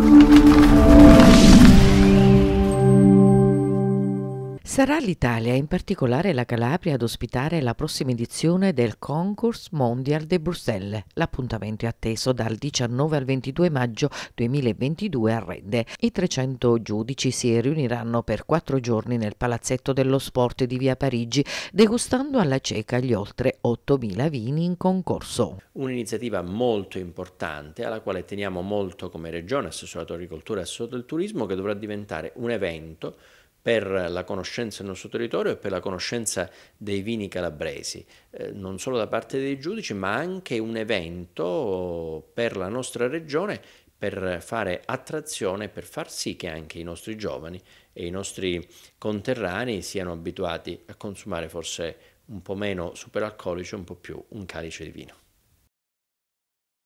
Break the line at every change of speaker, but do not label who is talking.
thank you Sarà l'Italia, in particolare la Calabria, ad ospitare la prossima edizione del Concours Mondial de Bruxelles. L'appuntamento è atteso dal 19 al 22 maggio 2022 a Rende. I 300 giudici si riuniranno per quattro giorni nel Palazzetto dello Sport di Via Parigi, degustando alla cieca gli oltre 8.000 vini in concorso.
Un'iniziativa molto importante alla quale teniamo molto come Regione, Assessorato Agricoltura e Assessorato del Turismo, che dovrà diventare un evento per la conoscenza del nostro territorio e per la conoscenza dei vini calabresi, eh, non solo da parte dei giudici, ma anche un evento per la nostra regione per fare attrazione, per far sì che anche i nostri giovani e i nostri conterranei siano abituati a consumare forse un po' meno superalcolici, un po' più un calice di vino.